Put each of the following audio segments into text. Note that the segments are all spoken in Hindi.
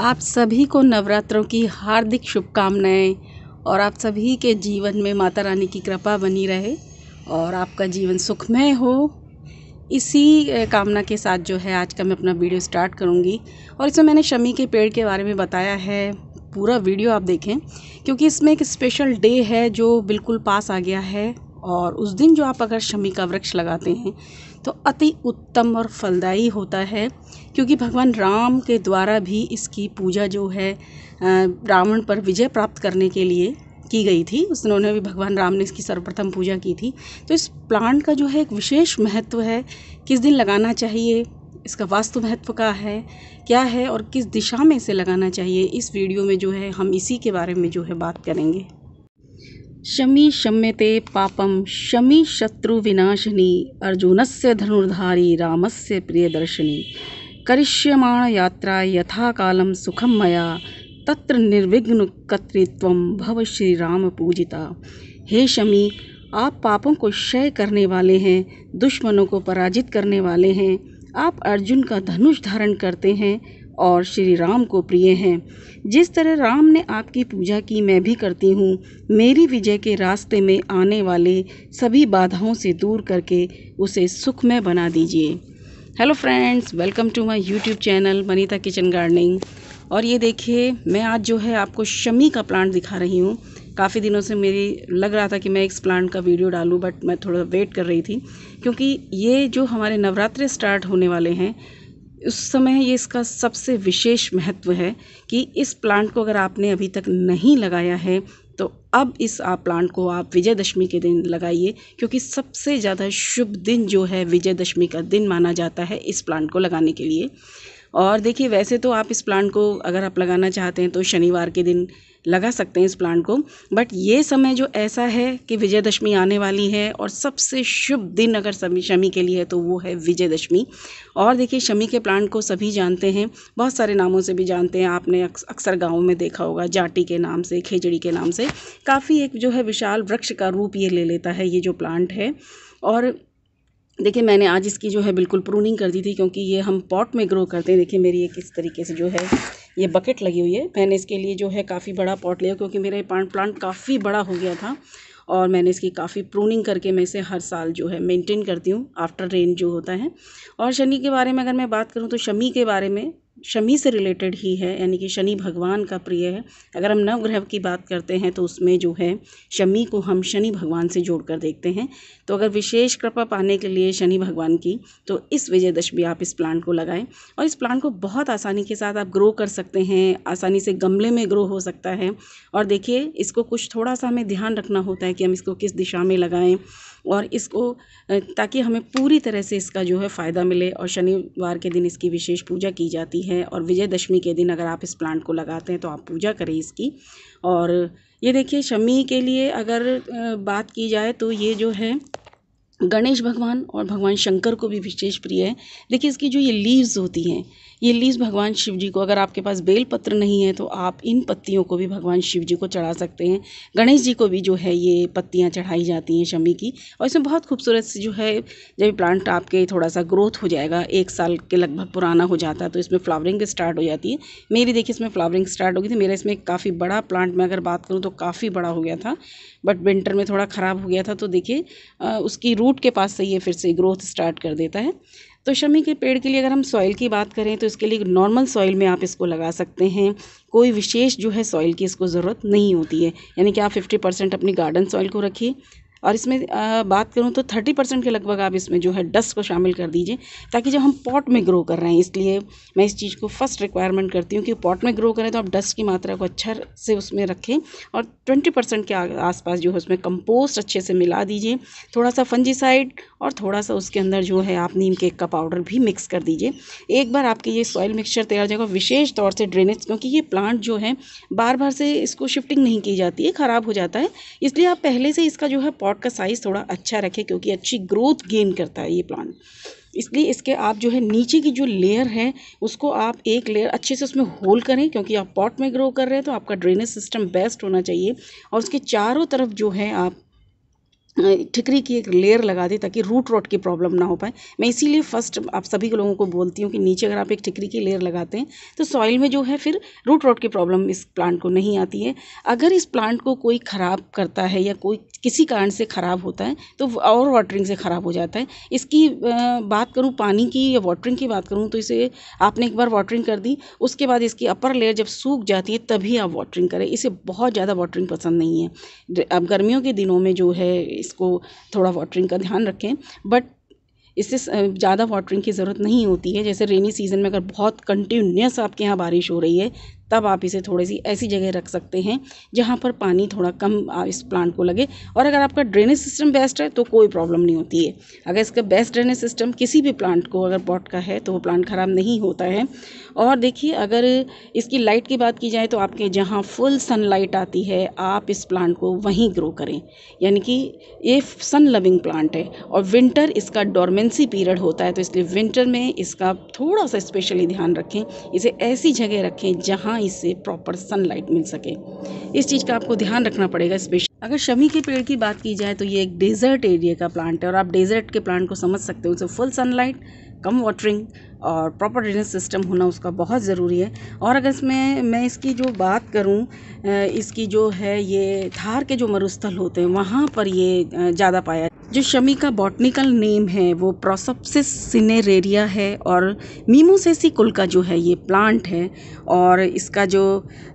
आप सभी को नवरात्रों की हार्दिक शुभकामनाएं और आप सभी के जीवन में माता रानी की कृपा बनी रहे और आपका जीवन सुखमय हो इसी कामना के साथ जो है आज का मैं अपना वीडियो स्टार्ट करूंगी और इसमें मैंने शमी के पेड़ के बारे में बताया है पूरा वीडियो आप देखें क्योंकि इसमें एक स्पेशल डे है जो बिल्कुल पास आ गया है और उस दिन जो आप अगर शमी का वृक्ष लगाते हैं तो अति उत्तम और फलदायी होता है क्योंकि भगवान राम के द्वारा भी इसकी पूजा जो है रावण पर विजय प्राप्त करने के लिए की गई थी उस उन्होंने भी भगवान राम ने इसकी सर्वप्रथम पूजा की थी तो इस प्लांट का जो है एक विशेष महत्व है किस दिन लगाना चाहिए इसका वास्तु महत्व का है क्या है और किस दिशा में इसे लगाना चाहिए इस वीडियो में जो है हम इसी के बारे में जो है बात करेंगे शमी शम्यते पापम शमी शत्रुविनाशिनी से धनुर्धारी करिष्यमाण यात्रा यथा कालम सुखम मया तत्र कर्तृत्व भव श्री राम पूजिता हे शमी आप पापों को क्षय करने वाले हैं दुश्मनों को पराजित करने वाले हैं आप अर्जुन का धनुष धारण करते हैं और श्री राम को प्रिय हैं जिस तरह राम ने आपकी पूजा की मैं भी करती हूँ मेरी विजय के रास्ते में आने वाले सभी बाधाओं से दूर करके उसे सुखमय बना दीजिए hello friends welcome to my YouTube channel Manita kitchen gardening और ये देखिए मैं आज जो है आपको शमी का प्लांट दिखा रही हूँ काफ़ी दिनों से मेरी लग रहा था कि मैं इस प्लांट का वीडियो डालूँ बट मैं थोड़ा वेट कर रही थी क्योंकि ये जो हमारे नवरात्रे स्टार्ट होने वाले हैं उस समय ये इसका सबसे विशेष महत्व है कि इस प्लांट को अगर आपने अभी तक नहीं लगाया है तो अब इस आप प्लांट को आप विजयदशमी के दिन लगाइए क्योंकि सबसे ज़्यादा शुभ दिन जो है विजयदशमी का दिन माना जाता है इस प्लांट को लगाने के लिए और देखिए वैसे तो आप इस प्लांट को अगर आप लगाना चाहते हैं तो शनिवार के दिन लगा सकते हैं इस प्लांट को बट ये समय जो ऐसा है कि विजयदशमी आने वाली है और सबसे शुभ दिन अगर सभी शमी के लिए है तो वो है विजयदशमी और देखिए शमी के प्लांट को सभी जानते हैं बहुत सारे नामों से भी जानते हैं आपने अक्सर गाँव में देखा होगा जाटी के नाम से खेजड़ी के नाम से काफ़ी एक जो है विशाल वृक्ष का रूप ये ले लेता है ये जो प्लांट है और देखिए मैंने आज इसकी जो है बिल्कुल प्रूनिंग कर दी थी क्योंकि ये हम पॉट में ग्रो करते हैं देखिए मेरी एक इस तरीके से जो है ये बकेट लगी हुई है मैंने इसके लिए जो है काफ़ी बड़ा पॉट लिया क्योंकि मेरा ये प्लांट काफ़ी बड़ा हो गया था और मैंने इसकी काफ़ी प्रूनिंग करके मैं इसे हर साल जो है मेंटेन करती हूँ आफ्टर रेन जो होता है और शनि के बारे में अगर मैं बात करूँ तो शमी के बारे में शमी से रिलेटेड ही है यानी कि शनि भगवान का प्रिय है अगर हम नवग्रह की बात करते हैं तो उसमें जो है शमी को हम शनि भगवान से जोड़कर देखते हैं तो अगर विशेष कृपा पाने के लिए शनि भगवान की तो इस विजयदशमी आप इस प्लांट को लगाएं और इस प्लांट को बहुत आसानी के साथ आप ग्रो कर सकते हैं आसानी से गमले में ग्रो हो सकता है और देखिए इसको कुछ थोड़ा सा हमें ध्यान रखना होता है कि हम इसको किस दिशा में लगाएँ और इसको ताकि हमें पूरी तरह से इसका जो है फ़ायदा मिले और शनिवार के दिन इसकी विशेष पूजा की जाती है और विजयदशमी के दिन अगर आप इस प्लांट को लगाते हैं तो आप पूजा करें इसकी और ये देखिए शमी के लिए अगर बात की जाए तो ये जो है गणेश भगवान और भगवान शंकर को भी विशेष प्रिय है देखिए इसकी जो ये लीव्स होती हैं ये लीज भगवान शिव जी को अगर आपके पास बेल पत्र नहीं है तो आप इन पत्तियों को भी भगवान शिव जी को चढ़ा सकते हैं गणेश जी को भी जो है ये पत्तियाँ चढ़ाई जाती हैं शमी की और इसमें बहुत खूबसूरत सी जो है जब प्लांट आपके थोड़ा सा ग्रोथ हो जाएगा एक साल के लगभग पुराना हो जाता है तो इसमें फ्लावरिंग स्टार्ट हो जाती है मेरी देखिए इसमें फ्लावरिंग स्टार्ट हो गई थी मेरा इसमें काफ़ी बड़ा प्लांट में अगर बात करूँ तो काफ़ी बड़ा हो गया था बट विंटर में थोड़ा ख़राब हो गया था तो देखिए उसकी रूट के पास से ये फिर से ग्रोथ स्टार्ट कर देता है तो शमी के पेड़ के लिए अगर हम सॉइल की बात करें तो इसके लिए नॉर्मल सॉइल में आप इसको लगा सकते हैं कोई विशेष जो है सॉइल की इसको ज़रूरत नहीं होती है यानी कि आप फिफ्टी परसेंट अपनी गार्डन सॉइल को रखिए और इसमें बात करूँ तो थर्टी परसेंट के लगभग आप इसमें जो है डस्ट को शामिल कर दीजिए ताकि जब हम पॉट में ग्रो कर रहे हैं इसलिए मैं इस चीज़ को फर्स्ट रिक्वायरमेंट करती हूँ कि पॉट में ग्रो करें तो आप डस्ट की मात्रा को अच्छा से उसमें रखें और ट्वेंटी परसेंट के आसपास जो है उसमें कंपोस्ट अच्छे से मिला दीजिए थोड़ा सा फंजीसाइड और थोड़ा सा उसके अंदर जो है आप नीम केक का पाउडर भी मिक्स कर दीजिए एक बार आपके ये सॉइल मिक्सचर तैयार जाएगा विशेष तौर से ड्रेनेज क्योंकि ये प्लांट जो है बार बार से इसको शिफ्टिंग नहीं की जाती है ख़राब हो जाता है इसलिए आप पहले से इसका जो है पॉट पॉट का साइज़ थोड़ा अच्छा रखें क्योंकि अच्छी ग्रोथ गेन करता है ये प्लांट इसलिए इसके आप जो है नीचे की जो लेयर है उसको आप एक लेयर अच्छे से उसमें होल करें क्योंकि आप पॉट में ग्रो कर रहे हैं तो आपका ड्रेनेज सिस्टम बेस्ट होना चाहिए और उसके चारों तरफ जो है आप ठिकरी की एक लेयर लगा दें ताकि रूट रोट की प्रॉब्लम ना हो पाए मैं इसीलिए फर्स्ट आप सभी लोगों को बोलती हूँ कि नीचे अगर आप एक ठिकरी की लेयर लगाते हैं तो सॉइल में जो है फिर रूट रोट की प्रॉब्लम इस प्लांट को नहीं आती है अगर इस प्लांट को कोई ख़राब करता है या कोई किसी कारण से ख़राब होता है तो और वाटरिंग से ख़राब हो जाता है इसकी बात करूँ पानी की या वाटरिंग की बात करूँ तो इसे आपने एक बार वाटरिंग कर दी उसके बाद इसकी अपर लेयर जब सूख जाती है तभी आप वाटरिंग करें इसे बहुत ज़्यादा वाटरिंग पसंद नहीं है अब गर्मियों के दिनों में जो है इसको थोड़ा वाटरिंग का ध्यान रखें बट इससे ज़्यादा वाटरिंग की ज़रूरत नहीं होती है जैसे रेनी सीज़न में अगर बहुत कंटिन्यूस आपके यहाँ बारिश हो रही है तब आप इसे थोड़ी सी ऐसी जगह रख सकते हैं जहाँ पर पानी थोड़ा कम इस प्लांट को लगे और अगर आपका ड्रेनेज सिस्टम बेस्ट है तो कोई प्रॉब्लम नहीं होती है अगर इसका बेस्ट ड्रेनेज सिस्टम किसी भी प्लांट को अगर पॉट का है तो वो प्लांट ख़राब नहीं होता है और देखिए अगर इसकी लाइट की बात की जाए तो आपके जहाँ फुल सनलाइट आती है आप इस प्लांट को वहीं ग्रो करें यानी कि ये सन लविंग प्लांट है और विंटर इसका डोरमेंसी पीरियड होता है तो इसलिए विंटर में इसका थोड़ा सा स्पेशली ध्यान रखें इसे ऐसी जगह रखें जहाँ कहीं से प्रॉपर सनलाइट मिल सके इस चीज़ का आपको ध्यान रखना पड़ेगा स्पेशल अगर शमी के पेड़ की बात की जाए तो ये एक डेजर्ट एरिया का प्लांट है और आप डेजर्ट के प्लांट को समझ सकते हो उसे फुल सनलाइट कम वाटरिंग और प्रॉपर ड्रेनेज सिस्टम होना उसका बहुत ज़रूरी है और अगर इसमें मैं इसकी जो बात करूं इसकी जो है ये धार के जो मरुस्थल होते हैं वहाँ पर ये ज़्यादा पाया जो शमी का बॉटनिकल नेम है वो प्रोसप्सिस सिनेरेरिया है और मीमोसेसी कुल का जो है ये प्लांट है और इसका जो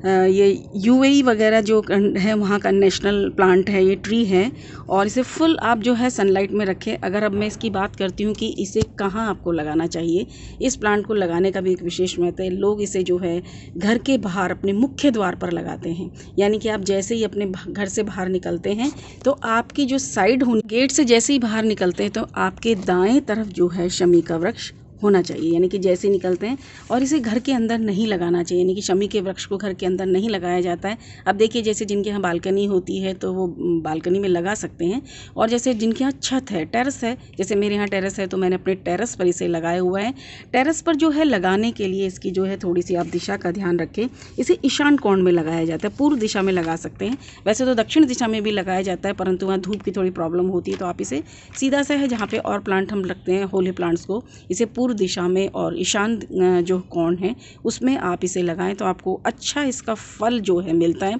ये यूएई e वगैरह जो है वहाँ का नेशनल प्लांट है ये ट्री है और इसे फुल आप जो है सनलाइट में रखें अगर अब मैं इसकी बात करती हूँ कि इसे कहाँ आपको लगाना चाहिए इस प्लांट को लगाने का भी एक विशेष महत्व है लोग इसे जो है घर के बाहर अपने मुख्य द्वार पर लगाते हैं यानी कि आप जैसे ही अपने घर से बाहर निकलते हैं तो आपकी जो साइड होनी गेट से जैसे ही बाहर निकलते हैं तो आपके दाएं तरफ जो है शमी का वृक्ष होना चाहिए यानी कि जैसे निकलते हैं और इसे घर के अंदर नहीं लगाना चाहिए यानी कि शमी के वृक्ष को घर के अंदर नहीं लगाया जाता है अब देखिए जैसे जिनके यहाँ बालकनी होती है तो वो बालकनी में लगा सकते हैं और जैसे जिनके यहाँ छत है टेरस है जैसे मेरे यहाँ टेरस है तो मैंने अपने टेरस पर इसे लगाया हुआ है टेरस पर जो है लगाने के लिए इसकी जो है थोड़ी सी आप दिशा का ध्यान रखें इसे ईशान कोण में लगाया जाता है पूर्व दिशा में लगा सकते हैं वैसे तो दक्षिण दिशा में भी लगाया जाता है परंतु वहाँ धूप की थोड़ी प्रॉब्लम होती है तो आप इसे सीधा सा है जहाँ पर और प्लांट हम रखते हैं होली प्लांट्स को इसे पूर्व पूर्व दिशा में और ईशान जो कोण है उसमें आप इसे लगाएं तो आपको अच्छा इसका फल जो है मिलता है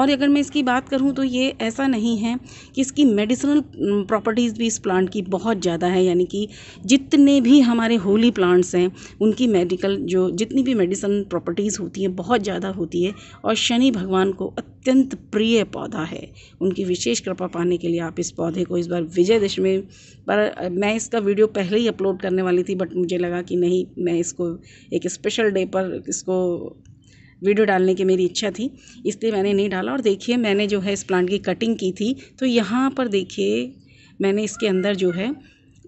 और अगर मैं इसकी बात करूँ तो ये ऐसा नहीं है कि इसकी मेडिसिनल प्रॉपर्टीज़ भी इस प्लांट की बहुत ज़्यादा है यानी कि जितने भी हमारे होली प्लांट्स हैं उनकी मेडिकल जो जितनी भी मेडिसिन प्रॉपर्टीज़ होती हैं बहुत ज़्यादा होती है और शनि भगवान को अत्यंत प्रिय पौधा है उनकी विशेष कृपा पाने के लिए आप इस पौधे को इस बार विजयदशमी पर मैं इसका वीडियो पहले ही अपलोड करने वाली थी बट मुझे लगा कि नहीं मैं इसको एक स्पेशल डे पर इसको वीडियो डालने की मेरी इच्छा थी इसलिए मैंने नहीं डाला और देखिए मैंने जो है इस प्लांट की कटिंग की थी तो यहाँ पर देखिए मैंने इसके अंदर जो है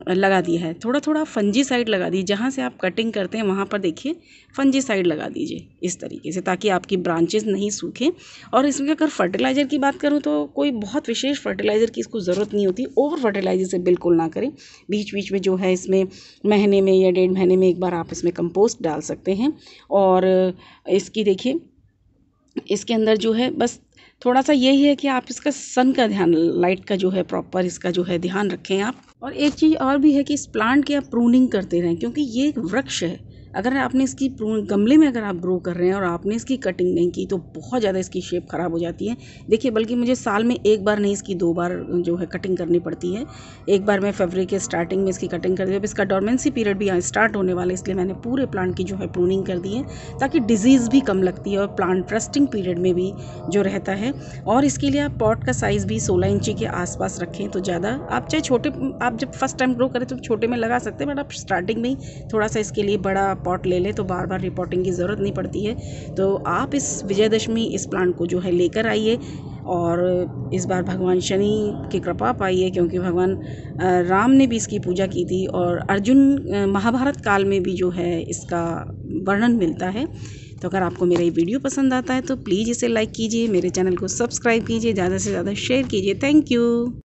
लगा दिया है थोड़ा थोड़ा फंजी साइड लगा दीजिए जहाँ से आप कटिंग करते हैं वहाँ पर देखिए फंजी साइड लगा दीजिए इस तरीके से ताकि आपकी ब्रांचेज नहीं सूखें और इसमें अगर फर्टिलाइज़र की बात करूँ तो कोई बहुत विशेष फर्टिलाइज़र की इसको ज़रूरत नहीं होती ओवर फर्टिलाइज़र से बिल्कुल ना करें बीच बीच में जो है इसमें महीने में या डेढ़ महीने में एक बार आप इसमें कंपोस्ट डाल सकते हैं और इसकी देखिए इसके अंदर जो है बस थोड़ा सा यही है कि आप इसका सन का ध्यान लाइट का जो है प्रॉपर इसका जो है ध्यान रखें आप और एक चीज़ और भी है कि इस प्लांट की आप प्रूनिंग करते रहें क्योंकि ये एक वृक्ष है अगर आपने इसकी गमले में अगर आप ग्रो कर रहे हैं और आपने इसकी कटिंग नहीं की तो बहुत ज़्यादा इसकी शेप ख़राब हो जाती है देखिए बल्कि मुझे साल में एक बार नहीं इसकी दो बार जो है कटिंग करनी पड़ती है एक बार मैं फेबरी के स्टार्टिंग में इसकी कटिंग कर दी अब इसका डॉर्मेंसी पीरियड भी यहाँ स्टार्ट होने वाला है इसलिए मैंने पूरे प्लांट की जो है प्रूनिंग कर दी है ताकि डिजीज़ भी कम लगती है और प्लांट रेस्टिंग पीरियड में भी जो रहता है और इसके लिए आप पॉट का साइज़ भी सोलह इंची के आसपास रखें तो ज़्यादा आप चाहे छोटे आप जब फर्स्ट टाइम ग्रो करें तो छोटे में लगा सकते हैं बट आप स्टार्टिंग में ही थोड़ा सा इसके लिए बड़ा पॉट ले लें तो बार बार रिपोर्टिंग की ज़रूरत नहीं पड़ती है तो आप इस विजयदशमी इस प्लांट को जो है लेकर आइए और इस बार भगवान शनि की कृपा पाइए क्योंकि भगवान राम ने भी इसकी पूजा की थी और अर्जुन महाभारत काल में भी जो है इसका वर्णन मिलता है तो अगर आपको मेरा ये वीडियो पसंद आता है तो प्लीज़ इसे लाइक कीजिए मेरे चैनल को सब्सक्राइब कीजिए ज़्यादा से ज़्यादा शेयर कीजिए थैंक यू